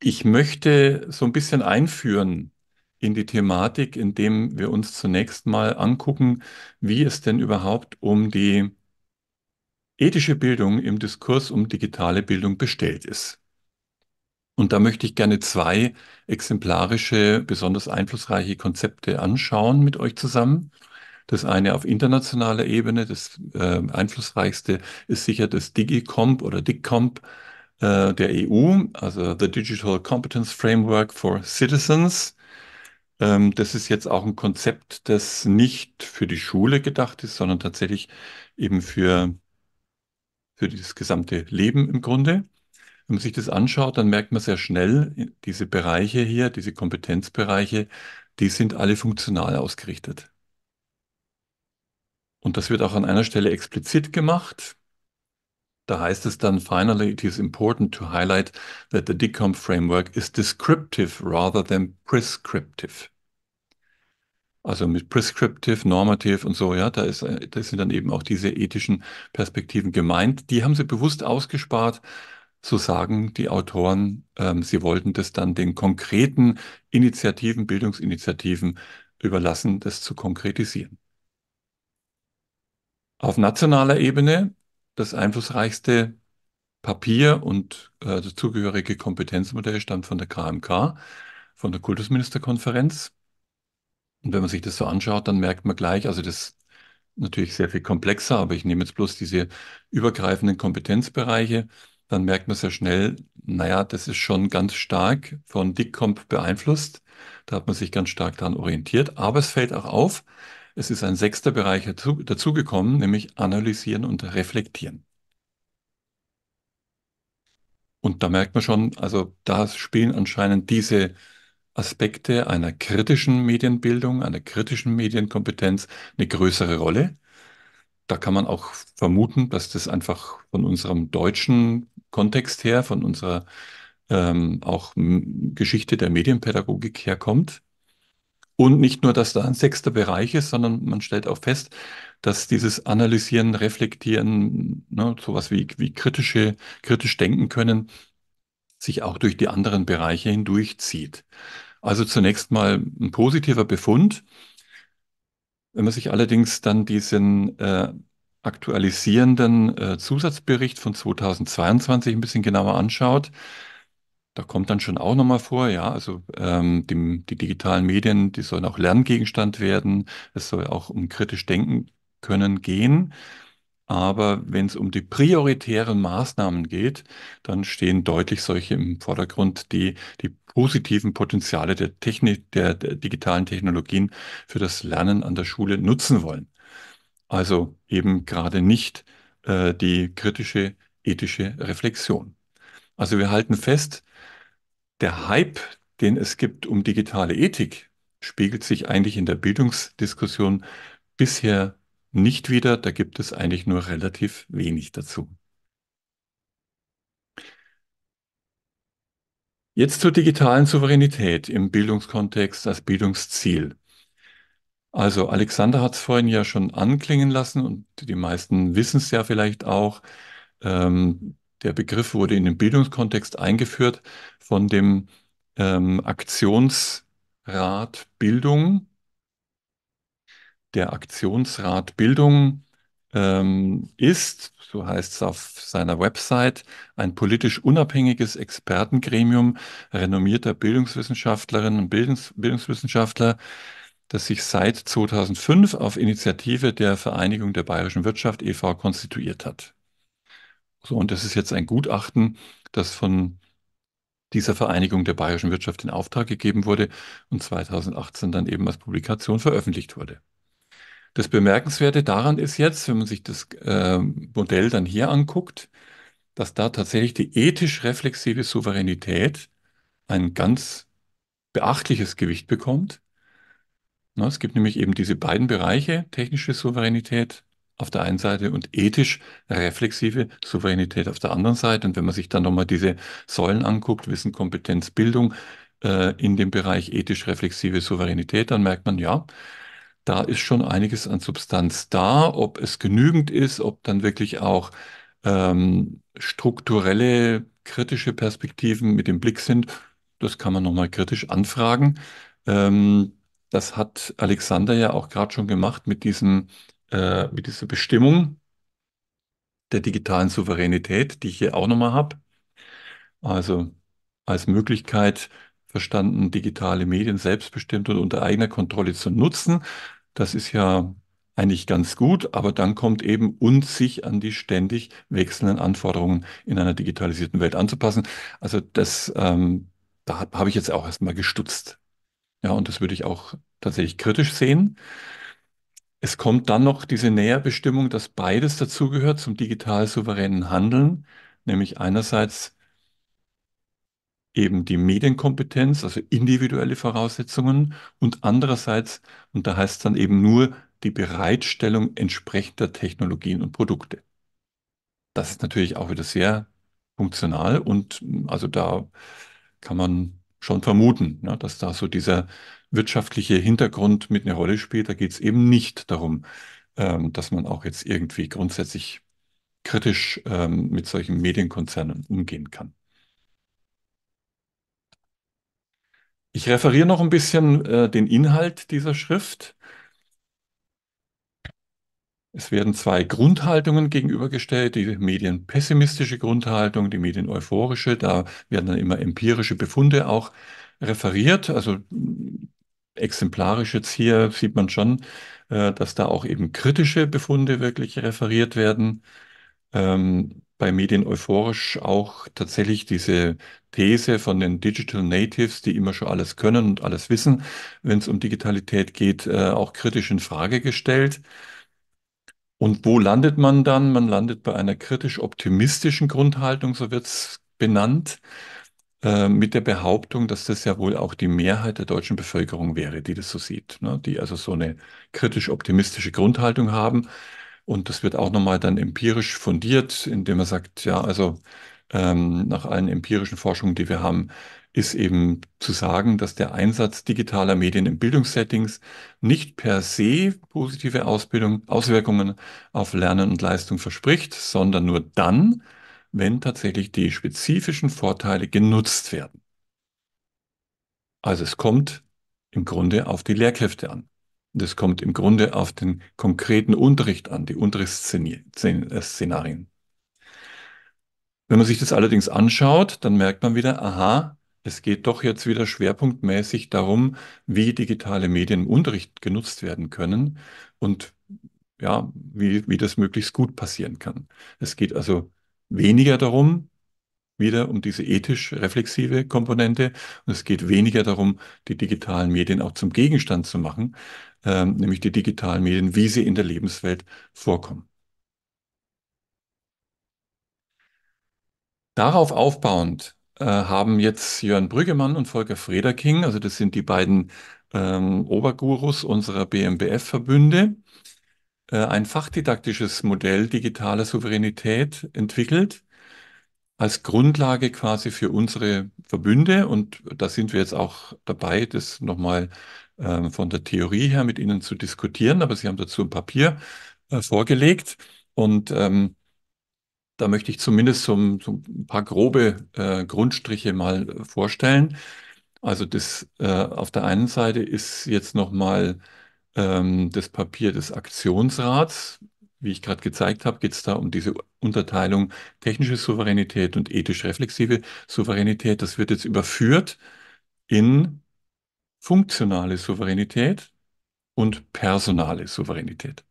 Ich möchte so ein bisschen einführen in die Thematik, indem wir uns zunächst mal angucken, wie es denn überhaupt um die ethische Bildung im Diskurs um digitale Bildung bestellt ist. Und da möchte ich gerne zwei exemplarische, besonders einflussreiche Konzepte anschauen mit euch zusammen. Das eine auf internationaler Ebene, das äh, einflussreichste ist sicher das DigiComp oder DigComp, äh, der EU, also the Digital Competence Framework for Citizens. Ähm, das ist jetzt auch ein Konzept, das nicht für die Schule gedacht ist, sondern tatsächlich eben für, für das gesamte Leben im Grunde. Wenn man sich das anschaut, dann merkt man sehr schnell, äh, diese Bereiche hier, diese Kompetenzbereiche, die sind alle funktional ausgerichtet. Und das wird auch an einer Stelle explizit gemacht. Da heißt es dann, finally, it is important to highlight that the DICOM framework is descriptive rather than prescriptive. Also mit prescriptive, normative und so, ja, da, ist, äh, da sind dann eben auch diese ethischen Perspektiven gemeint. Die haben sie bewusst ausgespart, so sagen die Autoren. Ähm, sie wollten das dann den konkreten Initiativen, Bildungsinitiativen überlassen, das zu konkretisieren. Auf nationaler Ebene das einflussreichste Papier und äh, das zugehörige Kompetenzmodell stammt von der KMK, von der Kultusministerkonferenz. Und wenn man sich das so anschaut, dann merkt man gleich, also das ist natürlich sehr viel komplexer, aber ich nehme jetzt bloß diese übergreifenden Kompetenzbereiche, dann merkt man sehr schnell, naja, das ist schon ganz stark von DICCOMP beeinflusst. Da hat man sich ganz stark daran orientiert. Aber es fällt auch auf, es ist ein sechster Bereich dazugekommen, nämlich analysieren und reflektieren. Und da merkt man schon, also da spielen anscheinend diese Aspekte einer kritischen Medienbildung, einer kritischen Medienkompetenz eine größere Rolle. Da kann man auch vermuten, dass das einfach von unserem deutschen Kontext her, von unserer ähm, auch Geschichte der Medienpädagogik herkommt. Und nicht nur, dass da ein sechster Bereich ist, sondern man stellt auch fest, dass dieses Analysieren, Reflektieren, ne, sowas wie, wie kritische, kritisch denken können, sich auch durch die anderen Bereiche hindurchzieht. Also zunächst mal ein positiver Befund. Wenn man sich allerdings dann diesen äh, aktualisierenden äh, Zusatzbericht von 2022 ein bisschen genauer anschaut, da kommt dann schon auch nochmal vor, ja, also ähm, die, die digitalen Medien, die sollen auch Lerngegenstand werden. Es soll auch um kritisch denken können gehen. Aber wenn es um die prioritären Maßnahmen geht, dann stehen deutlich solche im Vordergrund, die die positiven Potenziale der Technik, der, der digitalen Technologien für das Lernen an der Schule nutzen wollen. Also eben gerade nicht äh, die kritische ethische Reflexion. Also wir halten fest, der Hype, den es gibt um digitale Ethik, spiegelt sich eigentlich in der Bildungsdiskussion bisher nicht wieder. Da gibt es eigentlich nur relativ wenig dazu. Jetzt zur digitalen Souveränität im Bildungskontext als Bildungsziel. Also Alexander hat es vorhin ja schon anklingen lassen und die meisten wissen es ja vielleicht auch. Ähm, der Begriff wurde in den Bildungskontext eingeführt von dem ähm, Aktionsrat Bildung. Der Aktionsrat Bildung ähm, ist, so heißt es auf seiner Website, ein politisch unabhängiges Expertengremium renommierter Bildungswissenschaftlerinnen und Bildungs Bildungswissenschaftler, das sich seit 2005 auf Initiative der Vereinigung der Bayerischen Wirtschaft e.V. konstituiert hat. So, und das ist jetzt ein Gutachten, das von dieser Vereinigung der bayerischen Wirtschaft in Auftrag gegeben wurde und 2018 dann eben als Publikation veröffentlicht wurde. Das Bemerkenswerte daran ist jetzt, wenn man sich das äh, Modell dann hier anguckt, dass da tatsächlich die ethisch-reflexive Souveränität ein ganz beachtliches Gewicht bekommt. Na, ne, es gibt nämlich eben diese beiden Bereiche, technische Souveränität auf der einen Seite und ethisch reflexive Souveränität auf der anderen Seite. Und wenn man sich dann nochmal diese Säulen anguckt, Wissen, Kompetenz, Bildung äh, in dem Bereich ethisch reflexive Souveränität, dann merkt man, ja, da ist schon einiges an Substanz da. Ob es genügend ist, ob dann wirklich auch ähm, strukturelle, kritische Perspektiven mit im Blick sind, das kann man nochmal kritisch anfragen. Ähm, das hat Alexander ja auch gerade schon gemacht mit diesem äh, mit dieser Bestimmung der digitalen Souveränität, die ich hier auch nochmal habe. Also als Möglichkeit verstanden, digitale Medien selbstbestimmt und unter eigener Kontrolle zu nutzen. Das ist ja eigentlich ganz gut, aber dann kommt eben und sich an die ständig wechselnden Anforderungen in einer digitalisierten Welt anzupassen. Also das, ähm, da habe hab ich jetzt auch erstmal gestutzt. Ja, und das würde ich auch tatsächlich kritisch sehen. Es kommt dann noch diese Näherbestimmung, dass beides dazugehört zum digital souveränen Handeln, nämlich einerseits eben die Medienkompetenz, also individuelle Voraussetzungen und andererseits, und da heißt es dann eben nur die Bereitstellung entsprechender Technologien und Produkte. Das ist natürlich auch wieder sehr funktional und also da kann man schon vermuten, ne, dass da so dieser wirtschaftliche Hintergrund mit einer Rolle spielt. Da geht es eben nicht darum, ähm, dass man auch jetzt irgendwie grundsätzlich kritisch ähm, mit solchen Medienkonzernen umgehen kann. Ich referiere noch ein bisschen äh, den Inhalt dieser Schrift. Es werden zwei Grundhaltungen gegenübergestellt, die medienpessimistische Grundhaltung, die medieneuphorische. Da werden dann immer empirische Befunde auch referiert. Also exemplarisch jetzt hier sieht man schon, äh, dass da auch eben kritische Befunde wirklich referiert werden. Ähm, bei Medien euphorisch auch tatsächlich diese These von den Digital Natives, die immer schon alles können und alles wissen, wenn es um Digitalität geht, äh, auch kritisch in Frage gestellt. Und wo landet man dann? Man landet bei einer kritisch-optimistischen Grundhaltung, so wird es benannt. Äh, mit der Behauptung, dass das ja wohl auch die Mehrheit der deutschen Bevölkerung wäre, die das so sieht, ne? die also so eine kritisch-optimistische Grundhaltung haben. Und das wird auch nochmal dann empirisch fundiert, indem man sagt, ja, also ähm, nach allen empirischen Forschungen, die wir haben, ist eben zu sagen, dass der Einsatz digitaler Medien in Bildungssettings nicht per se positive Ausbildung, Auswirkungen auf Lernen und Leistung verspricht, sondern nur dann, wenn tatsächlich die spezifischen Vorteile genutzt werden. Also es kommt im Grunde auf die Lehrkräfte an. Und es kommt im Grunde auf den konkreten Unterricht an, die Unterrichtsszenarien. Äh, wenn man sich das allerdings anschaut, dann merkt man wieder, aha, es geht doch jetzt wieder schwerpunktmäßig darum, wie digitale Medien im Unterricht genutzt werden können und ja, wie, wie das möglichst gut passieren kann. Es geht also weniger darum, wieder um diese ethisch-reflexive Komponente. Und es geht weniger darum, die digitalen Medien auch zum Gegenstand zu machen, ähm, nämlich die digitalen Medien, wie sie in der Lebenswelt vorkommen. Darauf aufbauend äh, haben jetzt Jörn Brüggemann und Volker Frederking, also das sind die beiden ähm, Obergurus unserer BMBF-Verbünde, äh, ein fachdidaktisches Modell digitaler Souveränität entwickelt als Grundlage quasi für unsere Verbünde. Und da sind wir jetzt auch dabei, das nochmal äh, von der Theorie her mit Ihnen zu diskutieren. Aber Sie haben dazu ein Papier äh, vorgelegt. Und ähm, da möchte ich zumindest so, so ein paar grobe äh, Grundstriche mal vorstellen. Also das äh, auf der einen Seite ist jetzt nochmal ähm, das Papier des Aktionsrats. Wie ich gerade gezeigt habe, geht es da um diese Unterteilung technische Souveränität und ethisch-reflexive Souveränität. Das wird jetzt überführt in funktionale Souveränität und personale Souveränität.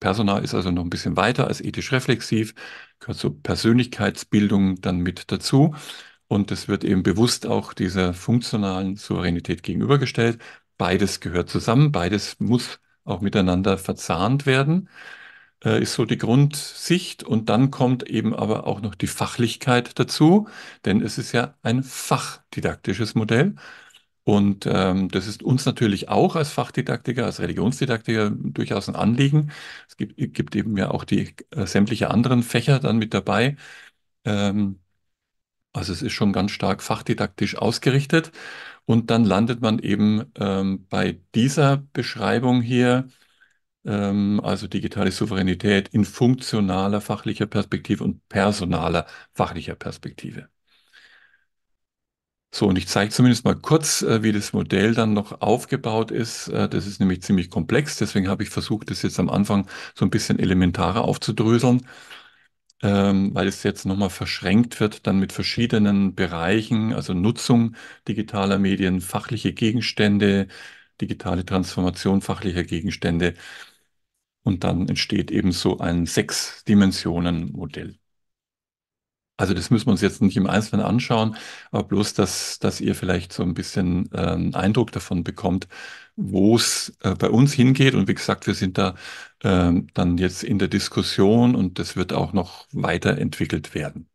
Personal ist also noch ein bisschen weiter als ethisch-reflexiv, gehört zur Persönlichkeitsbildung dann mit dazu. Und es wird eben bewusst auch dieser funktionalen Souveränität gegenübergestellt, beides gehört zusammen, beides muss auch miteinander verzahnt werden, äh, ist so die Grundsicht. Und dann kommt eben aber auch noch die Fachlichkeit dazu, denn es ist ja ein fachdidaktisches Modell. Und ähm, das ist uns natürlich auch als Fachdidaktiker, als Religionsdidaktiker durchaus ein Anliegen. Es gibt, gibt eben ja auch die äh, sämtliche anderen Fächer dann mit dabei. Ähm, also es ist schon ganz stark fachdidaktisch ausgerichtet. Und dann landet man eben ähm, bei dieser Beschreibung hier, ähm, also digitale Souveränität in funktionaler fachlicher Perspektive und personaler fachlicher Perspektive. So, und ich zeige zumindest mal kurz, äh, wie das Modell dann noch aufgebaut ist. Äh, das ist nämlich ziemlich komplex, deswegen habe ich versucht, das jetzt am Anfang so ein bisschen elementarer aufzudröseln ähm, weil es jetzt nochmal verschränkt wird, dann mit verschiedenen Bereichen, also Nutzung digitaler Medien, fachliche Gegenstände, digitale Transformation fachlicher Gegenstände. Und dann entsteht eben so ein Sechs-Dimensionen-Modell. Also das müssen wir uns jetzt nicht im Einzelnen anschauen, aber bloß, dass, dass ihr vielleicht so ein bisschen äh, einen Eindruck davon bekommt, wo es äh, bei uns hingeht. Und wie gesagt, wir sind da äh, dann jetzt in der Diskussion und das wird auch noch weiterentwickelt werden.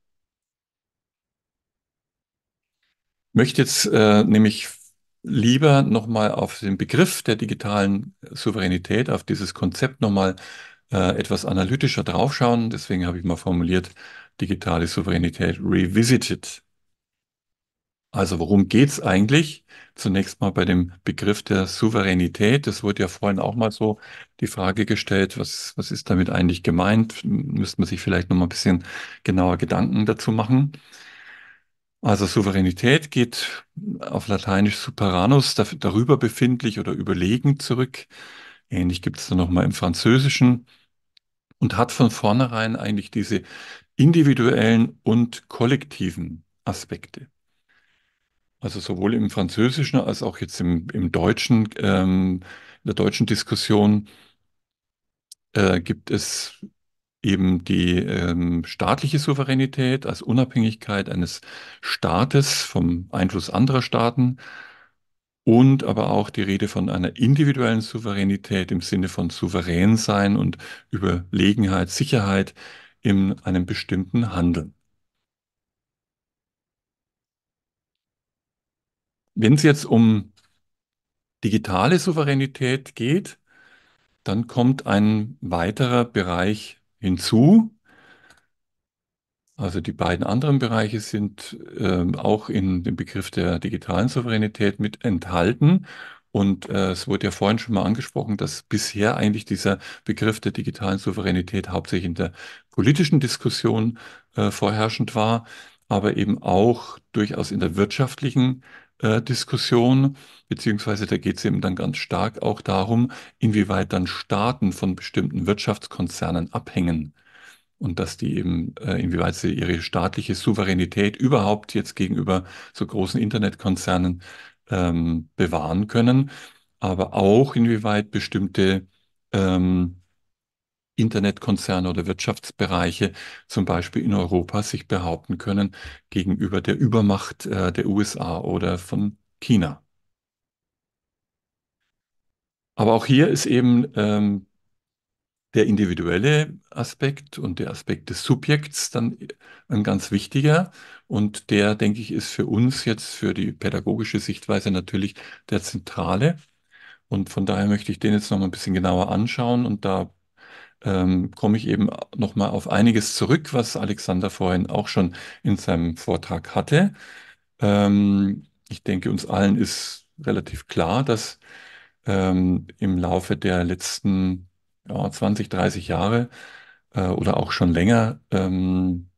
Ich möchte jetzt äh, nämlich lieber nochmal auf den Begriff der digitalen Souveränität, auf dieses Konzept nochmal äh, etwas analytischer draufschauen. Deswegen habe ich mal formuliert, digitale Souveränität revisited. Also worum geht's eigentlich? Zunächst mal bei dem Begriff der Souveränität. Das wurde ja vorhin auch mal so die Frage gestellt, was, was ist damit eigentlich gemeint? Müsste man sich vielleicht noch mal ein bisschen genauer Gedanken dazu machen. Also Souveränität geht auf Lateinisch superanus, darüber befindlich oder überlegen zurück. Ähnlich gibt es dann nochmal im Französischen und hat von vornherein eigentlich diese individuellen und kollektiven Aspekte. Also sowohl im Französischen als auch jetzt im, im Deutschen, ähm, in der deutschen Diskussion äh, gibt es eben die ähm, staatliche Souveränität als Unabhängigkeit eines Staates vom Einfluss anderer Staaten und aber auch die Rede von einer individuellen Souveränität im Sinne von souverän sein und Überlegenheit, Sicherheit in einem bestimmten Handeln. Wenn es jetzt um digitale Souveränität geht, dann kommt ein weiterer Bereich hinzu. Also die beiden anderen Bereiche sind äh, auch in dem Begriff der digitalen Souveränität mit enthalten. Und äh, es wurde ja vorhin schon mal angesprochen, dass bisher eigentlich dieser Begriff der digitalen Souveränität hauptsächlich in der politischen Diskussion äh, vorherrschend war, aber eben auch durchaus in der wirtschaftlichen äh, Diskussion, beziehungsweise da geht es eben dann ganz stark auch darum, inwieweit dann Staaten von bestimmten Wirtschaftskonzernen abhängen und dass die eben, äh, inwieweit sie ihre staatliche Souveränität überhaupt jetzt gegenüber so großen Internetkonzernen ähm, bewahren können, aber auch inwieweit bestimmte ähm, Internetkonzerne oder Wirtschaftsbereiche zum Beispiel in Europa sich behaupten können gegenüber der Übermacht äh, der USA oder von China. Aber auch hier ist eben ähm, der individuelle Aspekt und der Aspekt des Subjekts dann äh, ein ganz wichtiger. Und der, denke ich, ist für uns jetzt, für die pädagogische Sichtweise natürlich der zentrale. Und von daher möchte ich den jetzt noch mal ein bisschen genauer anschauen und da ähm, komme ich eben nochmal auf einiges zurück, was Alexander vorhin auch schon in seinem Vortrag hatte. Ähm, ich denke, uns allen ist relativ klar, dass ähm, im Laufe der letzten ja, 20, 30 Jahre äh, oder auch schon länger ähm,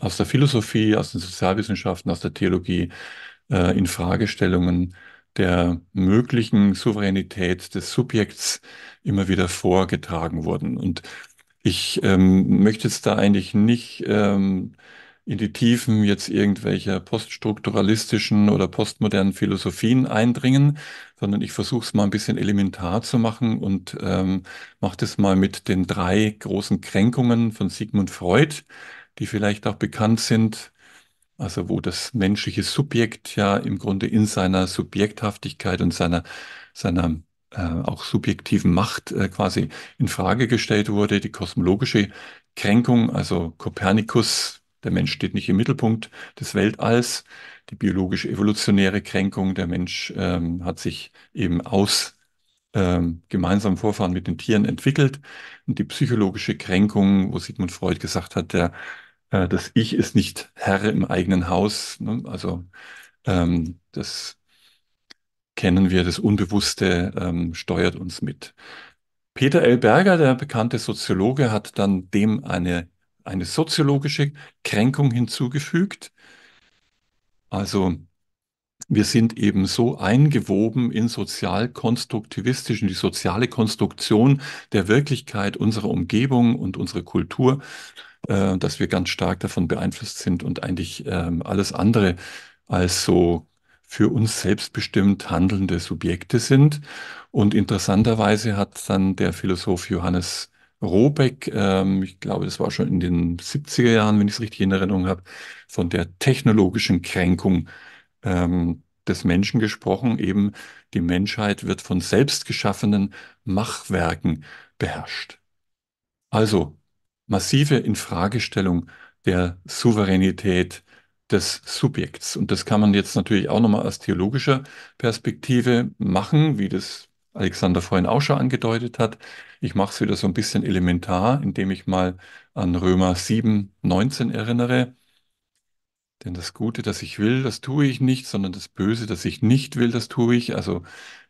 aus der Philosophie, aus den Sozialwissenschaften, aus der Theologie äh, in Fragestellungen der möglichen Souveränität des Subjekts immer wieder vorgetragen wurden. Und ich ähm, möchte jetzt da eigentlich nicht ähm, in die Tiefen jetzt irgendwelcher poststrukturalistischen oder postmodernen Philosophien eindringen, sondern ich versuche es mal ein bisschen elementar zu machen und ähm, mache das mal mit den drei großen Kränkungen von Sigmund Freud, die vielleicht auch bekannt sind also wo das menschliche Subjekt ja im Grunde in seiner Subjekthaftigkeit und seiner, seiner äh, auch subjektiven Macht äh, quasi in Frage gestellt wurde, die kosmologische Kränkung, also Kopernikus, der Mensch steht nicht im Mittelpunkt des Weltalls, die biologisch evolutionäre Kränkung, der Mensch ähm, hat sich eben aus ähm, gemeinsamen Vorfahren mit den Tieren entwickelt und die psychologische Kränkung, wo Sigmund Freud gesagt hat, der äh, das Ich ist nicht Herr im eigenen Haus. Ne? Also ähm, das kennen wir, das Unbewusste ähm, steuert uns mit. Peter L. Berger, der bekannte Soziologe, hat dann dem eine, eine soziologische Kränkung hinzugefügt. Also wir sind eben so eingewoben in sozialkonstruktivistischen, die soziale Konstruktion der Wirklichkeit unserer Umgebung und unserer Kultur, äh, dass wir ganz stark davon beeinflusst sind und eigentlich ähm, alles andere als so für uns selbstbestimmt handelnde Subjekte sind. Und interessanterweise hat dann der Philosoph Johannes Robeck, ähm, ich glaube, das war schon in den 70er Jahren, wenn ich es richtig in Erinnerung habe, von der technologischen Kränkung ähm, des Menschen gesprochen. Eben die Menschheit wird von selbstgeschaffenen Machwerken beherrscht. Also massive Infragestellung der Souveränität des Subjekts. Und das kann man jetzt natürlich auch nochmal aus theologischer Perspektive machen, wie das Alexander vorhin auch schon angedeutet hat. Ich mache es wieder so ein bisschen elementar, indem ich mal an Römer 7, 19 erinnere. Denn das Gute, das ich will, das tue ich nicht, sondern das Böse, das ich nicht will, das tue ich. Also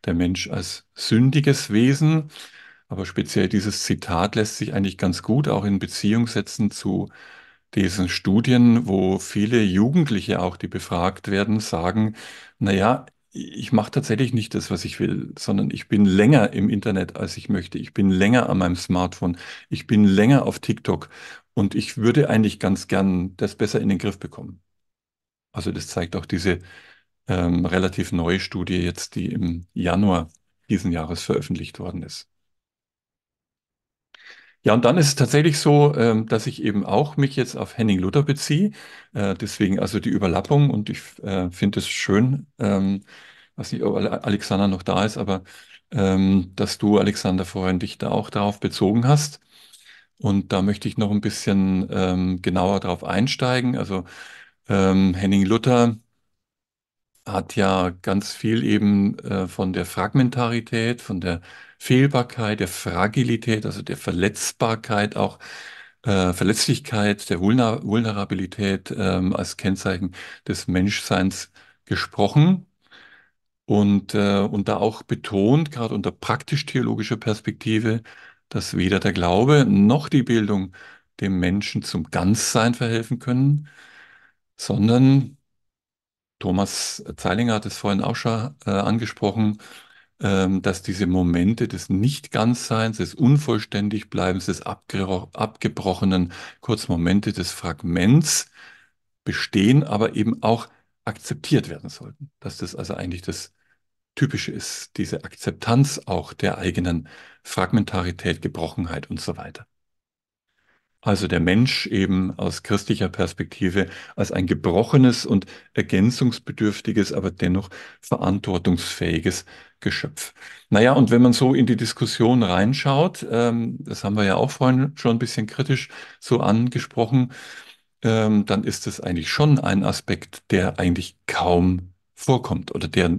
der Mensch als sündiges Wesen. Aber speziell dieses Zitat lässt sich eigentlich ganz gut auch in Beziehung setzen zu diesen Studien, wo viele Jugendliche auch, die befragt werden, sagen, naja, ich mache tatsächlich nicht das, was ich will, sondern ich bin länger im Internet, als ich möchte. Ich bin länger an meinem Smartphone. Ich bin länger auf TikTok. Und ich würde eigentlich ganz gern das besser in den Griff bekommen. Also das zeigt auch diese ähm, relativ neue Studie jetzt, die im Januar diesen Jahres veröffentlicht worden ist. Ja, und dann ist es tatsächlich so, ähm, dass ich eben auch mich jetzt auf Henning Luther beziehe. Äh, deswegen also die Überlappung und ich äh, finde es schön, ähm, weiß nicht, ob Alexander noch da ist, aber ähm, dass du, Alexander, vorhin dich da auch darauf bezogen hast. Und da möchte ich noch ein bisschen ähm, genauer darauf einsteigen. Also ähm, Henning Luther hat ja ganz viel eben äh, von der Fragmentarität, von der Fehlbarkeit, der Fragilität, also der Verletzbarkeit auch, äh, Verletzlichkeit, der Vulner Vulnerabilität ähm, als Kennzeichen des Menschseins gesprochen und, äh, und da auch betont, gerade unter praktisch-theologischer Perspektive, dass weder der Glaube noch die Bildung dem Menschen zum Ganzsein verhelfen können, sondern Thomas Zeilinger hat es vorhin auch schon äh, angesprochen, ähm, dass diese Momente des Nicht-Ganzseins, des Unvollständigbleibens, des Abgebrochenen, kurz Momente des Fragments bestehen, aber eben auch akzeptiert werden sollten. Dass das also eigentlich das Typische ist, diese Akzeptanz auch der eigenen Fragmentarität, Gebrochenheit und so weiter. Also der Mensch eben aus christlicher Perspektive als ein gebrochenes und ergänzungsbedürftiges, aber dennoch verantwortungsfähiges Geschöpf. Naja, und wenn man so in die Diskussion reinschaut, ähm, das haben wir ja auch vorhin schon ein bisschen kritisch so angesprochen, ähm, dann ist es eigentlich schon ein Aspekt, der eigentlich kaum vorkommt oder der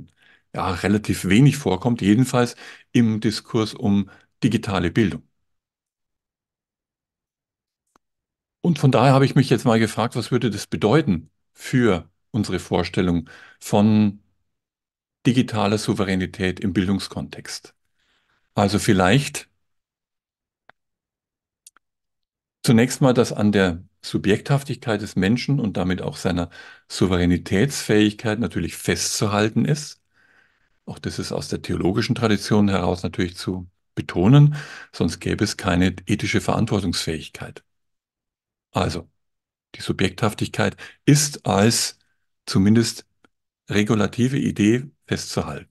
ja relativ wenig vorkommt, jedenfalls im Diskurs um digitale Bildung. Und von daher habe ich mich jetzt mal gefragt, was würde das bedeuten für unsere Vorstellung von digitaler Souveränität im Bildungskontext? Also vielleicht zunächst mal, dass an der Subjekthaftigkeit des Menschen und damit auch seiner Souveränitätsfähigkeit natürlich festzuhalten ist. Auch das ist aus der theologischen Tradition heraus natürlich zu betonen, sonst gäbe es keine ethische Verantwortungsfähigkeit. Also die Subjekthaftigkeit ist als zumindest regulative Idee festzuhalten.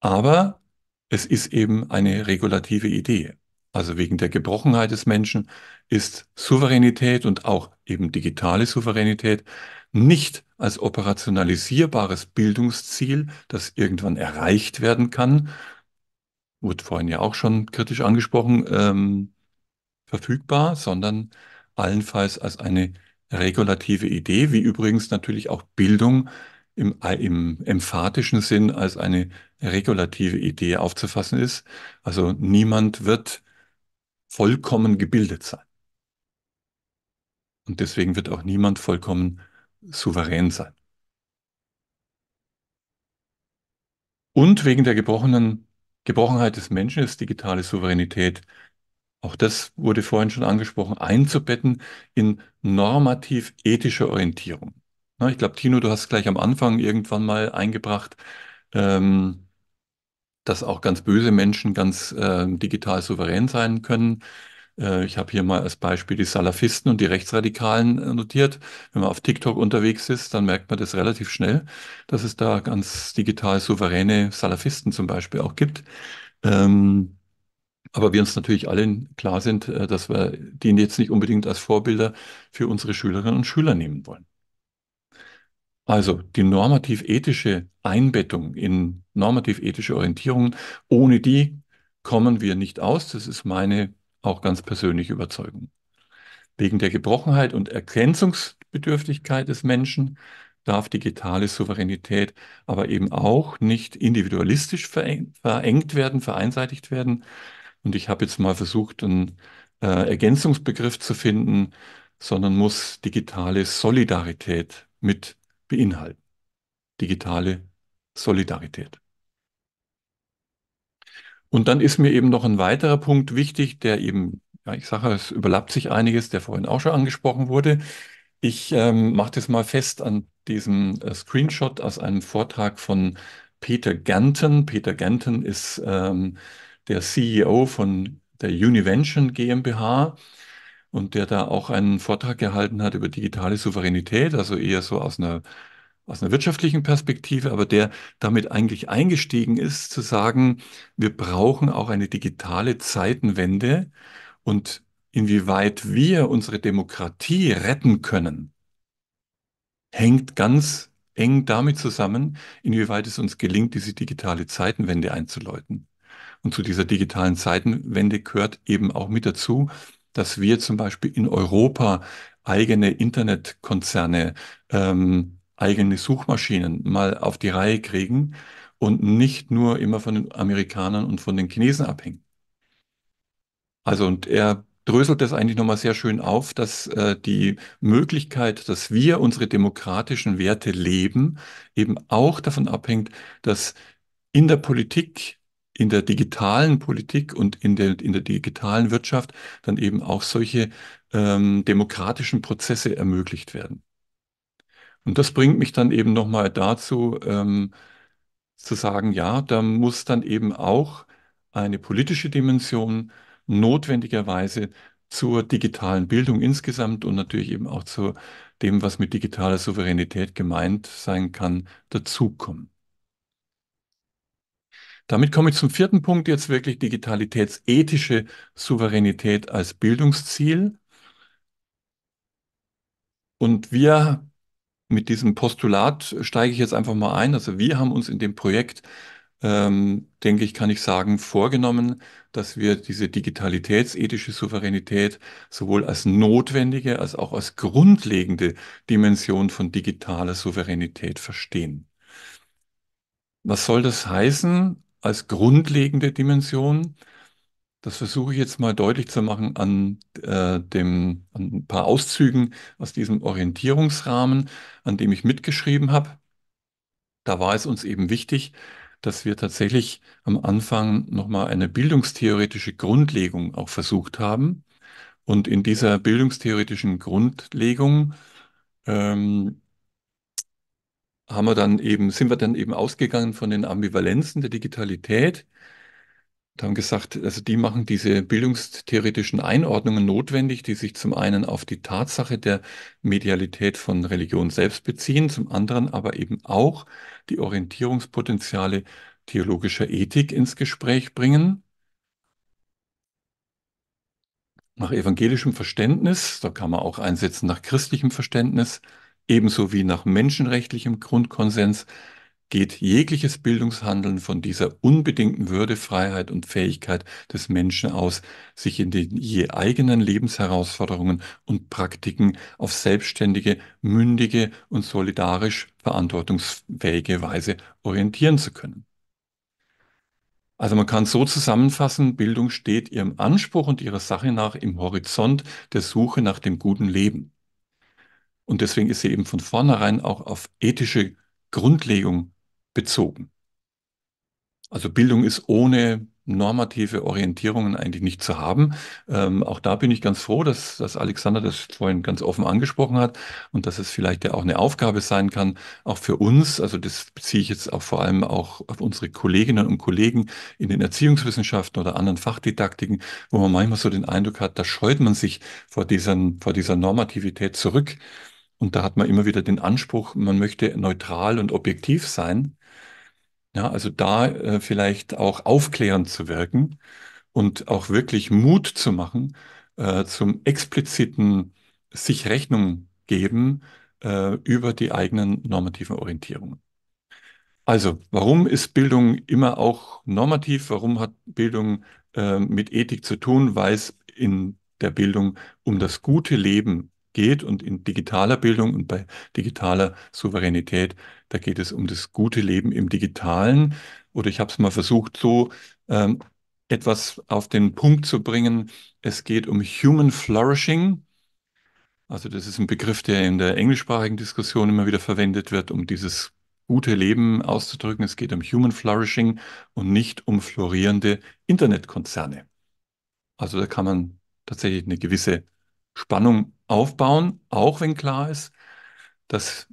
Aber es ist eben eine regulative Idee. Also wegen der Gebrochenheit des Menschen ist Souveränität und auch eben digitale Souveränität nicht als operationalisierbares Bildungsziel, das irgendwann erreicht werden kann, wurde vorhin ja auch schon kritisch angesprochen, ähm, verfügbar, sondern allenfalls als eine regulative Idee, wie übrigens natürlich auch Bildung im, äh, im emphatischen Sinn als eine regulative Idee aufzufassen ist. Also niemand wird vollkommen gebildet sein. Und deswegen wird auch niemand vollkommen souverän sein. Und wegen der gebrochenen Gebrochenheit des Menschen ist digitale Souveränität auch das wurde vorhin schon angesprochen, einzubetten in normativ-ethische Orientierung. Na, ich glaube, Tino, du hast gleich am Anfang irgendwann mal eingebracht, ähm, dass auch ganz böse Menschen ganz äh, digital souverän sein können. Äh, ich habe hier mal als Beispiel die Salafisten und die Rechtsradikalen äh, notiert. Wenn man auf TikTok unterwegs ist, dann merkt man das relativ schnell, dass es da ganz digital souveräne Salafisten zum Beispiel auch gibt. Ähm, aber wir uns natürlich allen klar sind, äh, dass wir den jetzt nicht unbedingt als Vorbilder für unsere Schülerinnen und Schüler nehmen wollen. Also die normativ-ethische Einbettung in normativ-ethische Orientierungen, ohne die kommen wir nicht aus. Das ist meine auch ganz persönliche Überzeugung. Wegen der Gebrochenheit und Ergänzungsbedürftigkeit des Menschen darf digitale Souveränität aber eben auch nicht individualistisch verengt werden, vereinseitigt werden, und ich habe jetzt mal versucht, einen äh, Ergänzungsbegriff zu finden, sondern muss digitale Solidarität mit beinhalten. Digitale Solidarität. Und dann ist mir eben noch ein weiterer Punkt wichtig, der eben, ja, ich sage, es überlappt sich einiges, der vorhin auch schon angesprochen wurde. Ich ähm, mache das mal fest an diesem äh, Screenshot aus einem Vortrag von Peter Ganten. Peter Ganten ist ähm, der CEO von der Univention GmbH und der da auch einen Vortrag gehalten hat über digitale Souveränität, also eher so aus einer, aus einer wirtschaftlichen Perspektive, aber der damit eigentlich eingestiegen ist, zu sagen, wir brauchen auch eine digitale Zeitenwende und inwieweit wir unsere Demokratie retten können, hängt ganz eng damit zusammen, inwieweit es uns gelingt, diese digitale Zeitenwende einzuläuten. Und zu dieser digitalen Zeitenwende gehört eben auch mit dazu, dass wir zum Beispiel in Europa eigene Internetkonzerne, ähm, eigene Suchmaschinen mal auf die Reihe kriegen und nicht nur immer von den Amerikanern und von den Chinesen abhängen. Also und er dröselt das eigentlich nochmal sehr schön auf, dass äh, die Möglichkeit, dass wir unsere demokratischen Werte leben, eben auch davon abhängt, dass in der Politik in der digitalen Politik und in der, in der digitalen Wirtschaft dann eben auch solche ähm, demokratischen Prozesse ermöglicht werden. Und das bringt mich dann eben nochmal dazu, ähm, zu sagen, ja, da muss dann eben auch eine politische Dimension notwendigerweise zur digitalen Bildung insgesamt und natürlich eben auch zu dem, was mit digitaler Souveränität gemeint sein kann, dazukommen. Damit komme ich zum vierten Punkt, jetzt wirklich digitalitätsethische Souveränität als Bildungsziel. Und wir mit diesem Postulat steige ich jetzt einfach mal ein. Also wir haben uns in dem Projekt, ähm, denke ich, kann ich sagen, vorgenommen, dass wir diese digitalitätsethische Souveränität sowohl als notwendige als auch als grundlegende Dimension von digitaler Souveränität verstehen. Was soll das heißen? als grundlegende Dimension. Das versuche ich jetzt mal deutlich zu machen an, äh, dem, an ein paar Auszügen aus diesem Orientierungsrahmen, an dem ich mitgeschrieben habe. Da war es uns eben wichtig, dass wir tatsächlich am Anfang nochmal eine bildungstheoretische Grundlegung auch versucht haben. Und in dieser bildungstheoretischen Grundlegung ähm, haben wir dann eben, sind wir dann eben ausgegangen von den Ambivalenzen der Digitalität und haben gesagt, also die machen diese bildungstheoretischen Einordnungen notwendig, die sich zum einen auf die Tatsache der Medialität von Religion selbst beziehen, zum anderen aber eben auch die Orientierungspotenziale theologischer Ethik ins Gespräch bringen. Nach evangelischem Verständnis, da kann man auch einsetzen nach christlichem Verständnis, Ebenso wie nach menschenrechtlichem Grundkonsens geht jegliches Bildungshandeln von dieser unbedingten Würde, Freiheit und Fähigkeit des Menschen aus, sich in den je eigenen Lebensherausforderungen und Praktiken auf selbstständige, mündige und solidarisch verantwortungsfähige Weise orientieren zu können. Also man kann so zusammenfassen, Bildung steht ihrem Anspruch und ihrer Sache nach im Horizont der Suche nach dem guten Leben. Und deswegen ist sie eben von vornherein auch auf ethische Grundlegung bezogen. Also Bildung ist ohne normative Orientierungen eigentlich nicht zu haben. Ähm, auch da bin ich ganz froh, dass, dass Alexander das vorhin ganz offen angesprochen hat und dass es vielleicht ja auch eine Aufgabe sein kann, auch für uns, also das beziehe ich jetzt auch vor allem auch auf unsere Kolleginnen und Kollegen in den Erziehungswissenschaften oder anderen Fachdidaktiken, wo man manchmal so den Eindruck hat, da scheut man sich vor, diesen, vor dieser Normativität zurück. Und da hat man immer wieder den Anspruch, man möchte neutral und objektiv sein. Ja, also da äh, vielleicht auch aufklärend zu wirken und auch wirklich Mut zu machen äh, zum expliziten sich Rechnung geben äh, über die eigenen normativen Orientierungen. Also, warum ist Bildung immer auch normativ? Warum hat Bildung äh, mit Ethik zu tun? Weil es in der Bildung um das gute Leben geht und in digitaler Bildung und bei digitaler Souveränität, da geht es um das gute Leben im digitalen. Oder ich habe es mal versucht, so ähm, etwas auf den Punkt zu bringen. Es geht um Human Flourishing. Also das ist ein Begriff, der in der englischsprachigen Diskussion immer wieder verwendet wird, um dieses gute Leben auszudrücken. Es geht um Human Flourishing und nicht um florierende Internetkonzerne. Also da kann man tatsächlich eine gewisse Spannung aufbauen, auch wenn klar ist, dass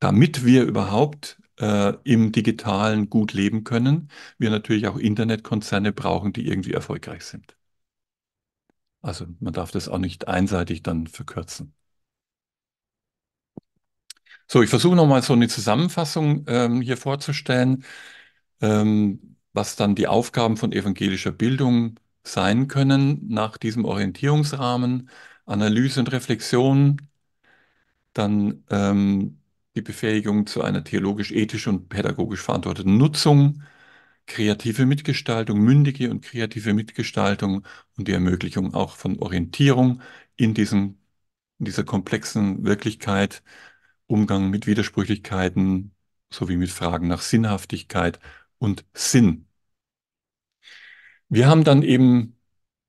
damit wir überhaupt äh, im digitalen gut leben können, wir natürlich auch Internetkonzerne brauchen, die irgendwie erfolgreich sind. Also man darf das auch nicht einseitig dann verkürzen. So, ich versuche nochmal so eine Zusammenfassung ähm, hier vorzustellen, ähm, was dann die Aufgaben von evangelischer Bildung sein können nach diesem Orientierungsrahmen. Analyse und Reflexion, dann ähm, die Befähigung zu einer theologisch, ethisch und pädagogisch verantworteten Nutzung, kreative Mitgestaltung, mündige und kreative Mitgestaltung und die Ermöglichung auch von Orientierung in, diesem, in dieser komplexen Wirklichkeit, Umgang mit Widersprüchlichkeiten sowie mit Fragen nach Sinnhaftigkeit und Sinn. Wir haben dann eben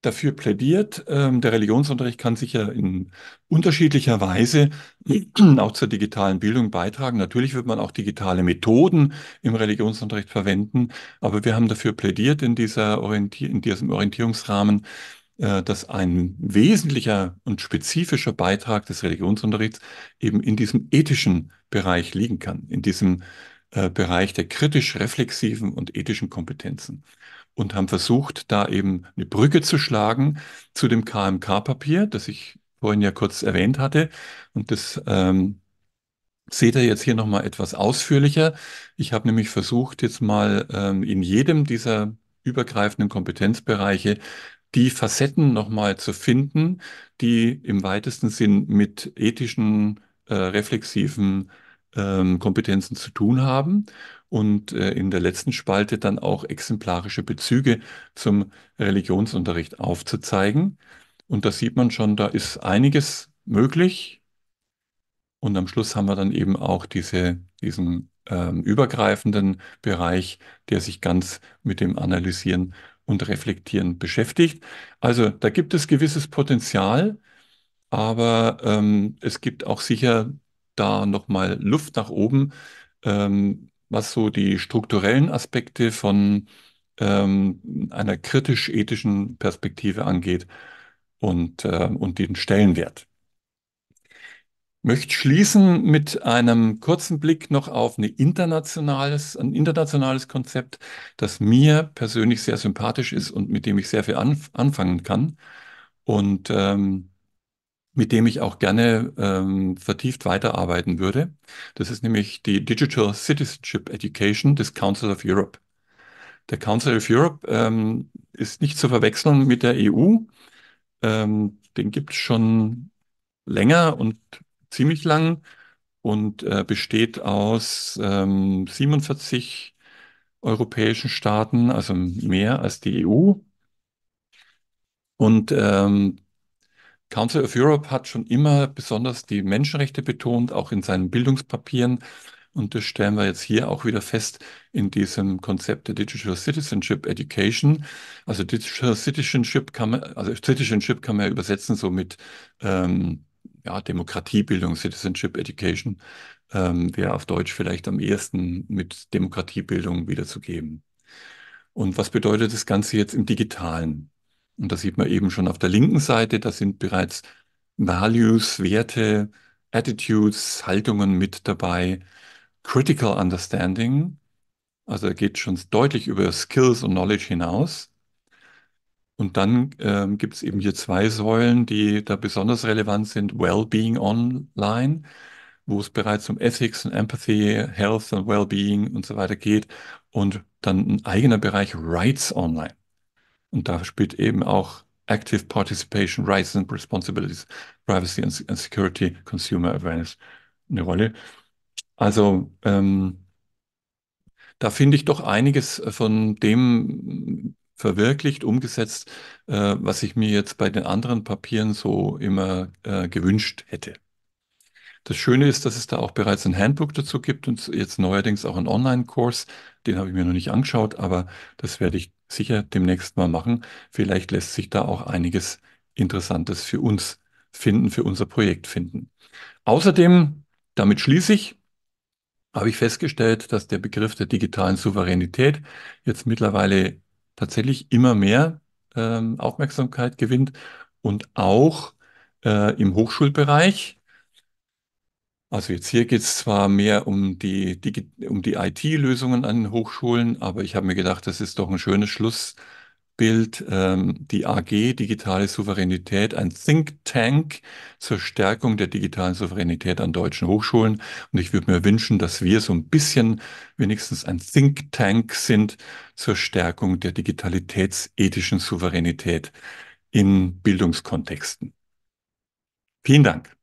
dafür plädiert. Ähm, der Religionsunterricht kann sicher in unterschiedlicher Weise auch zur digitalen Bildung beitragen. Natürlich wird man auch digitale Methoden im Religionsunterricht verwenden, aber wir haben dafür plädiert in, dieser Orientier in diesem Orientierungsrahmen, äh, dass ein wesentlicher und spezifischer Beitrag des Religionsunterrichts eben in diesem ethischen Bereich liegen kann, in diesem äh, Bereich der kritisch-reflexiven und ethischen Kompetenzen und haben versucht, da eben eine Brücke zu schlagen zu dem KMK-Papier, das ich vorhin ja kurz erwähnt hatte. Und das ähm, seht ihr jetzt hier nochmal etwas ausführlicher. Ich habe nämlich versucht, jetzt mal ähm, in jedem dieser übergreifenden Kompetenzbereiche die Facetten nochmal zu finden, die im weitesten Sinn mit ethischen, äh, reflexiven ähm, Kompetenzen zu tun haben und äh, in der letzten Spalte dann auch exemplarische Bezüge zum Religionsunterricht aufzuzeigen. Und da sieht man schon, da ist einiges möglich. Und am Schluss haben wir dann eben auch diese, diesen ähm, übergreifenden Bereich, der sich ganz mit dem Analysieren und Reflektieren beschäftigt. Also da gibt es gewisses Potenzial, aber ähm, es gibt auch sicher da nochmal Luft nach oben, ähm, was so die strukturellen Aspekte von ähm, einer kritisch-ethischen Perspektive angeht und, äh, und den Stellenwert. Ich Möchte schließen mit einem kurzen Blick noch auf eine internationales, ein internationales Konzept, das mir persönlich sehr sympathisch ist und mit dem ich sehr viel anf anfangen kann. Und ähm, mit dem ich auch gerne ähm, vertieft weiterarbeiten würde. Das ist nämlich die Digital Citizenship Education des Council of Europe. Der Council of Europe ähm, ist nicht zu verwechseln mit der EU. Ähm, den gibt es schon länger und ziemlich lang und äh, besteht aus 47 ähm, europäischen Staaten, also mehr als die EU. Und ähm, Council of Europe hat schon immer besonders die Menschenrechte betont, auch in seinen Bildungspapieren. Und das stellen wir jetzt hier auch wieder fest in diesem Konzept der Digital Citizenship Education. Also Digital Citizenship kann man, also Citizenship kann man ja übersetzen so mit ähm, ja, Demokratiebildung, Citizenship Education ähm, wäre auf Deutsch vielleicht am ehesten mit Demokratiebildung wiederzugeben. Und was bedeutet das Ganze jetzt im Digitalen? Und das sieht man eben schon auf der linken Seite, da sind bereits Values, Werte, Attitudes, Haltungen mit dabei, Critical Understanding, also da geht schon deutlich über Skills und Knowledge hinaus. Und dann ähm, gibt es eben hier zwei Säulen, die da besonders relevant sind. Wellbeing Online, wo es bereits um Ethics und Empathy, Health und Wellbeing und so weiter geht. Und dann ein eigener Bereich Rights Online. Und da spielt eben auch Active Participation, Rights and Responsibilities, Privacy and, and Security, Consumer Awareness eine Rolle. Also ähm, da finde ich doch einiges äh, von dem verwirklicht, umgesetzt, äh, was ich mir jetzt bei den anderen Papieren so immer äh, gewünscht hätte. Das Schöne ist, dass es da auch bereits ein Handbook dazu gibt und jetzt neuerdings auch einen Online-Kurs. Den habe ich mir noch nicht angeschaut, aber das werde ich sicher demnächst mal machen. Vielleicht lässt sich da auch einiges Interessantes für uns finden, für unser Projekt finden. Außerdem, damit schließe ich, habe ich festgestellt, dass der Begriff der digitalen Souveränität jetzt mittlerweile tatsächlich immer mehr ähm, Aufmerksamkeit gewinnt und auch äh, im Hochschulbereich also jetzt hier geht es zwar mehr um die, Digi- um die IT-Lösungen an Hochschulen, aber ich habe mir gedacht, das ist doch ein schönes Schlussbild. Ähm, die AG Digitale Souveränität, ein Think Tank zur Stärkung der digitalen Souveränität an deutschen Hochschulen. Und ich würde mir wünschen, dass wir so ein bisschen wenigstens ein Think Tank sind zur Stärkung der digitalitätsethischen Souveränität in Bildungskontexten. Vielen Dank.